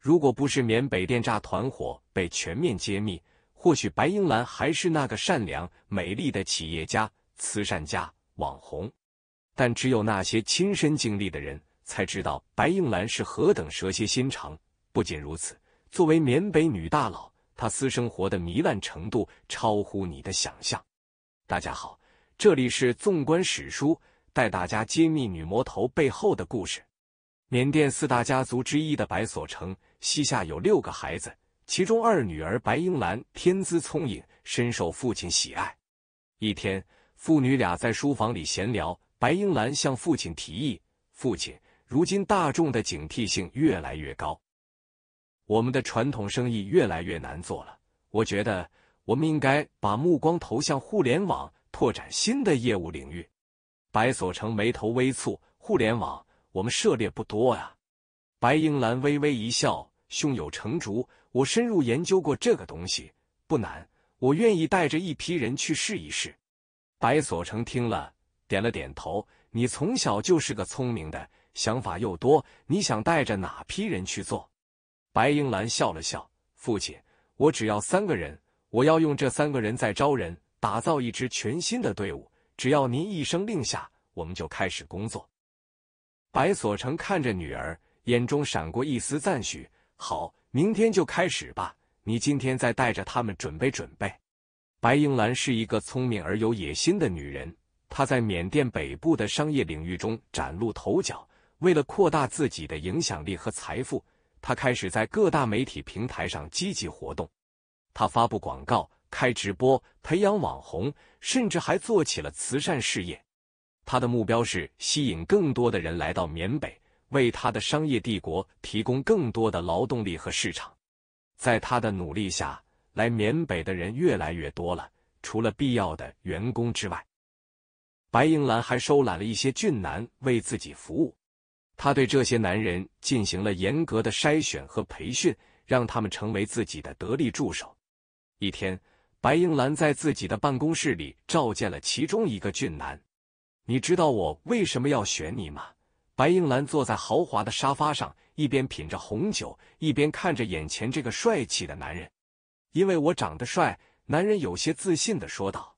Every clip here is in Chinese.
如果不是缅北电诈团伙被全面揭秘，或许白英兰还是那个善良、美丽的企业家、慈善家、网红。但只有那些亲身经历的人才知道白英兰是何等蛇蝎心肠。不仅如此，作为缅北女大佬，她私生活的糜烂程度超乎你的想象。大家好，这里是纵观史书，带大家揭秘女魔头背后的故事。缅甸四大家族之一的白所城。膝下有六个孩子，其中二女儿白英兰天资聪颖，深受父亲喜爱。一天，父女俩在书房里闲聊，白英兰向父亲提议：“父亲，如今大众的警惕性越来越高，我们的传统生意越来越难做了。我觉得，我们应该把目光投向互联网，拓展新的业务领域。”白所成眉头微蹙：“互联网，我们涉猎不多呀。”白英兰微微一笑。胸有成竹，我深入研究过这个东西，不难。我愿意带着一批人去试一试。白所成听了，点了点头：“你从小就是个聪明的，想法又多。你想带着哪批人去做？”白英兰笑了笑：“父亲，我只要三个人。我要用这三个人再招人，打造一支全新的队伍。只要您一声令下，我们就开始工作。”白所成看着女儿，眼中闪过一丝赞许。好，明天就开始吧。你今天再带着他们准备准备。白英兰是一个聪明而有野心的女人，她在缅甸北部的商业领域中崭露头角。为了扩大自己的影响力和财富，她开始在各大媒体平台上积极活动。她发布广告，开直播，培养网红，甚至还做起了慈善事业。她的目标是吸引更多的人来到缅北。为他的商业帝国提供更多的劳动力和市场，在他的努力下，来缅北的人越来越多了。除了必要的员工之外，白英兰还收揽了一些俊男为自己服务。他对这些男人进行了严格的筛选和培训，让他们成为自己的得力助手。一天，白英兰在自己的办公室里召见了其中一个俊男：“你知道我为什么要选你吗？”白英兰坐在豪华的沙发上，一边品着红酒，一边看着眼前这个帅气的男人。因为我长得帅，男人有些自信的说道。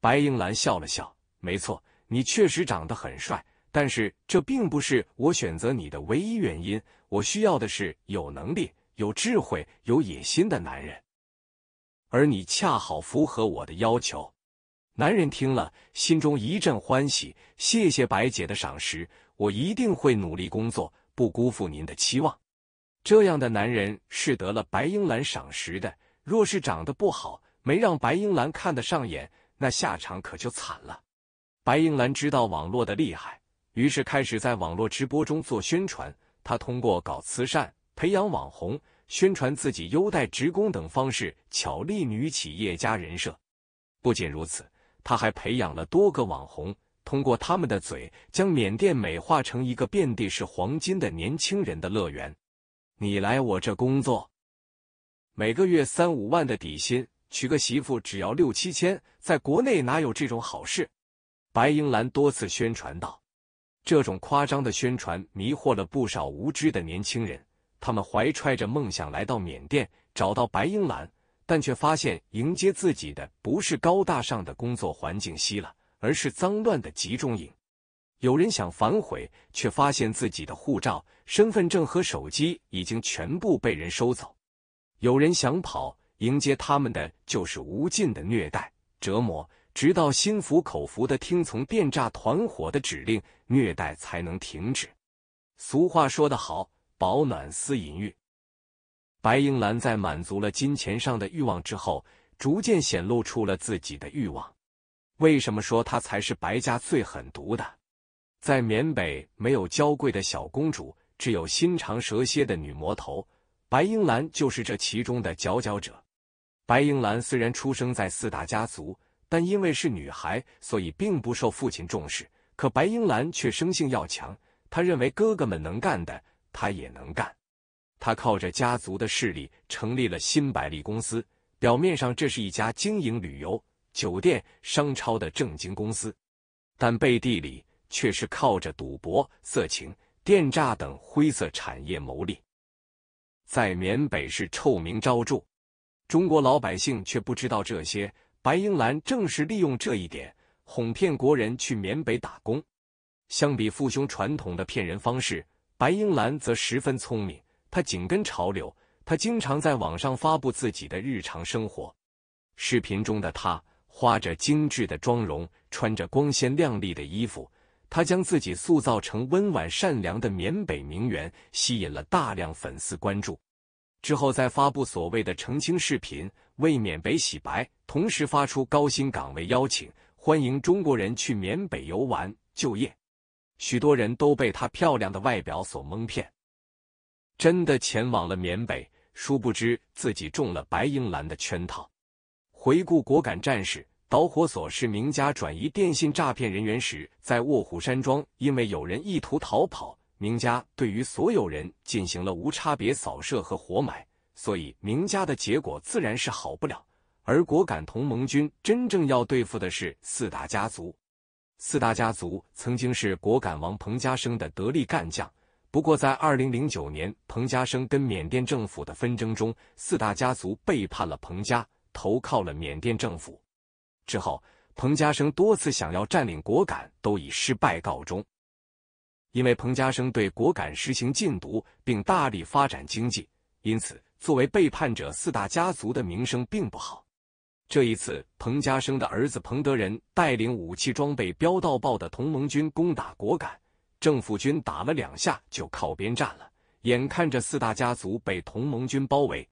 白英兰笑了笑：“没错，你确实长得很帅，但是这并不是我选择你的唯一原因。我需要的是有能力、有智慧、有野心的男人，而你恰好符合我的要求。”男人听了，心中一阵欢喜。谢谢白姐的赏识，我一定会努力工作，不辜负您的期望。这样的男人是得了白英兰赏识的。若是长得不好，没让白英兰看得上眼，那下场可就惨了。白英兰知道网络的厉害，于是开始在网络直播中做宣传。她通过搞慈善、培养网红、宣传自己优待职工等方式，巧立女企业家人设。不仅如此。他还培养了多个网红，通过他们的嘴将缅甸美化成一个遍地是黄金的年轻人的乐园。你来我这工作，每个月三五万的底薪，娶个媳妇只要六七千，在国内哪有这种好事？白英兰多次宣传道，这种夸张的宣传迷惑了不少无知的年轻人，他们怀揣着梦想来到缅甸，找到白英兰。但却发现迎接自己的不是高大上的工作环境，稀了，而是脏乱的集中营。有人想反悔，却发现自己的护照、身份证和手机已经全部被人收走。有人想跑，迎接他们的就是无尽的虐待、折磨，直到心服口服的听从电诈团伙的指令，虐待才能停止。俗话说得好，保暖思淫欲。白英兰在满足了金钱上的欲望之后，逐渐显露出了自己的欲望。为什么说她才是白家最狠毒的？在缅北，没有娇贵的小公主，只有心肠蛇蝎的女魔头。白英兰就是这其中的佼佼者。白英兰虽然出生在四大家族，但因为是女孩，所以并不受父亲重视。可白英兰却生性要强，她认为哥哥们能干的，她也能干。他靠着家族的势力成立了新百利公司，表面上这是一家经营旅游、酒店、商超的正经公司，但背地里却是靠着赌博、色情、电诈等灰色产业牟利，在缅北是臭名昭著。中国老百姓却不知道这些，白英兰正是利用这一点哄骗国人去缅北打工。相比父兄传统的骗人方式，白英兰则十分聪明。他紧跟潮流，他经常在网上发布自己的日常生活。视频中的他画着精致的妆容，穿着光鲜亮丽的衣服，他将自己塑造成温婉善良的缅北名媛，吸引了大量粉丝关注。之后再发布所谓的澄清视频为缅北洗白，同时发出高薪岗位邀请，欢迎中国人去缅北游玩、就业。许多人都被她漂亮的外表所蒙骗。真的前往了缅北，殊不知自己中了白英兰的圈套。回顾果敢战事，导火索是明家转移电信诈骗人员时，在卧虎山庄，因为有人意图逃跑，明家对于所有人进行了无差别扫射和活埋，所以明家的结果自然是好不了。而果敢同盟军真正要对付的是四大家族，四大家族曾经是果敢王彭家生的得力干将。不过，在二零零九年，彭家声跟缅甸政府的纷争中，四大家族背叛了彭家，投靠了缅甸政府。之后，彭家声多次想要占领果敢，都以失败告终。因为彭家声对果敢实行禁毒，并大力发展经济，因此作为背叛者，四大家族的名声并不好。这一次，彭家声的儿子彭德仁带领武器装备飙到爆的同盟军攻打果敢。政府军打了两下就靠边站了，眼看着四大家族被同盟军包围。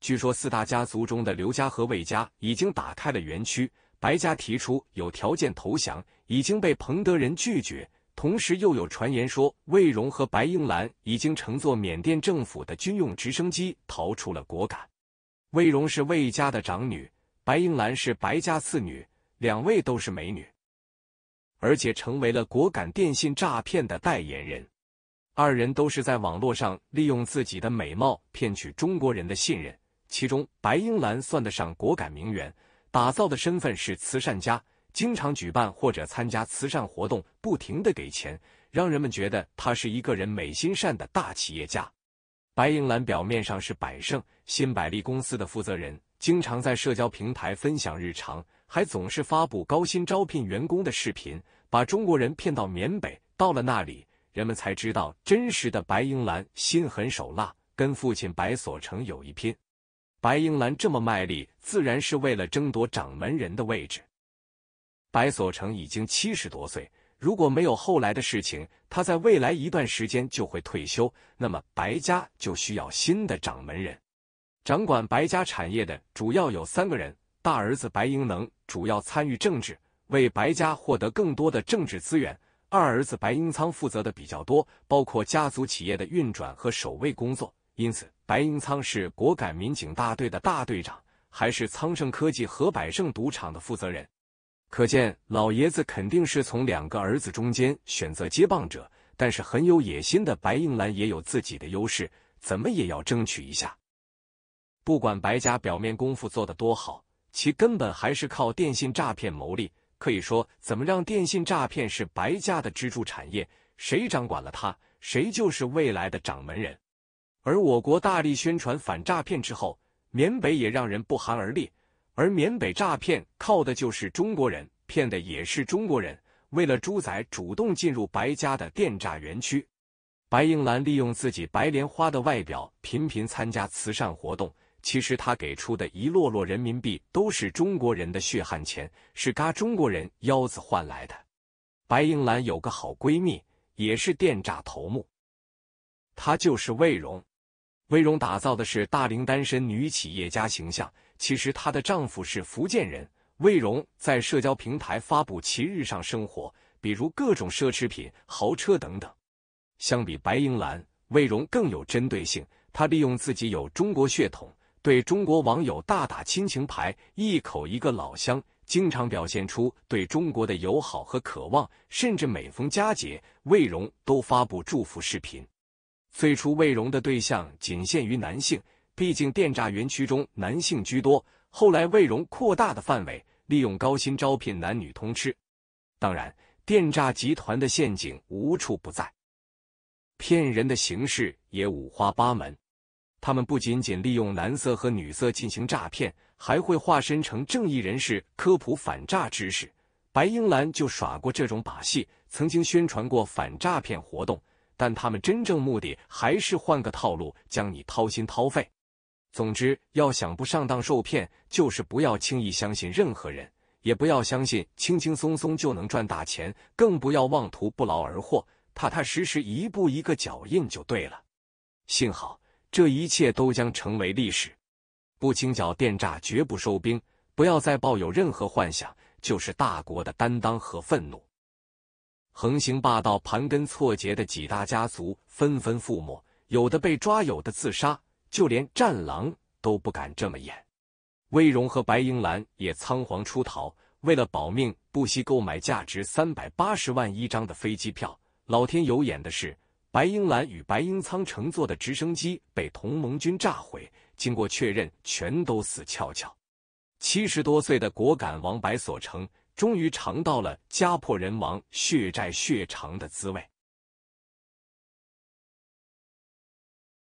据说四大家族中的刘家和魏家已经打开了园区，白家提出有条件投降，已经被彭德仁拒绝。同时又有传言说，魏荣和白英兰已经乘坐缅甸政府的军用直升机逃出了果敢。魏荣是魏家的长女，白英兰是白家次女，两位都是美女。而且成为了果敢电信诈骗的代言人。二人都是在网络上利用自己的美貌骗取中国人的信任。其中，白英兰算得上果敢名媛，打造的身份是慈善家，经常举办或者参加慈善活动，不停的给钱，让人们觉得他是一个人美心善的大企业家。白英兰表面上是百盛新百丽公司的负责人，经常在社交平台分享日常，还总是发布高薪招聘员工的视频。把中国人骗到缅北，到了那里，人们才知道真实的白英兰心狠手辣，跟父亲白所成有一拼。白英兰这么卖力，自然是为了争夺掌门人的位置。白所成已经七十多岁，如果没有后来的事情，他在未来一段时间就会退休，那么白家就需要新的掌门人。掌管白家产业的主要有三个人：大儿子白英能主要参与政治。为白家获得更多的政治资源，二儿子白英仓负责的比较多，包括家族企业的运转和守卫工作。因此，白英仓是果敢民警大队的大队长，还是苍盛科技和百盛赌场的负责人。可见，老爷子肯定是从两个儿子中间选择接棒者。但是，很有野心的白英兰也有自己的优势，怎么也要争取一下。不管白家表面功夫做的多好，其根本还是靠电信诈骗牟利。可以说，怎么让电信诈骗是白家的支柱产业？谁掌管了它，谁就是未来的掌门人。而我国大力宣传反诈骗之后，缅北也让人不寒而栗。而缅北诈骗靠的就是中国人，骗的也是中国人。为了猪仔，主动进入白家的电诈园区。白英兰利用自己白莲花的外表，频频参加慈善活动。其实他给出的一摞摞人民币都是中国人的血汗钱，是嘎中国人腰子换来的。白英兰有个好闺蜜，也是电诈头目，她就是魏荣。魏荣打造的是大龄单身女企业家形象，其实她的丈夫是福建人。魏荣在社交平台发布其日常生活，比如各种奢侈品、豪车等等。相比白英兰，魏荣更有针对性，她利用自己有中国血统。对中国网友大打亲情牌，一口一个老乡，经常表现出对中国的友好和渴望，甚至每逢佳节，魏荣都发布祝福视频。最初，魏荣的对象仅限于男性，毕竟电诈园区中男性居多。后来，魏荣扩大的范围，利用高薪招聘男女通吃。当然，电诈集团的陷阱无处不在，骗人的形式也五花八门。他们不仅仅利用男色和女色进行诈骗，还会化身成正义人士科普反诈知识。白英兰就耍过这种把戏，曾经宣传过反诈骗活动，但他们真正目的还是换个套路将你掏心掏肺。总之，要想不上当受骗，就是不要轻易相信任何人，也不要相信轻轻松松就能赚大钱，更不要妄图不劳而获，踏踏实实一步一个脚印就对了。幸好。这一切都将成为历史，不清剿电诈绝不收兵，不要再抱有任何幻想，就是大国的担当和愤怒。横行霸道、盘根错节的几大家族纷纷覆没，有的被抓，有的自杀，就连战狼都不敢这么演。魏荣和白英兰也仓皇出逃，为了保命，不惜购买价值三百八十万一张的飞机票。老天有眼的是。白英兰与白英仓乘坐的直升机被同盟军炸毁，经过确认，全都死翘翘。七十多岁的果敢王白所成，终于尝到了家破人亡、血债血偿的滋味。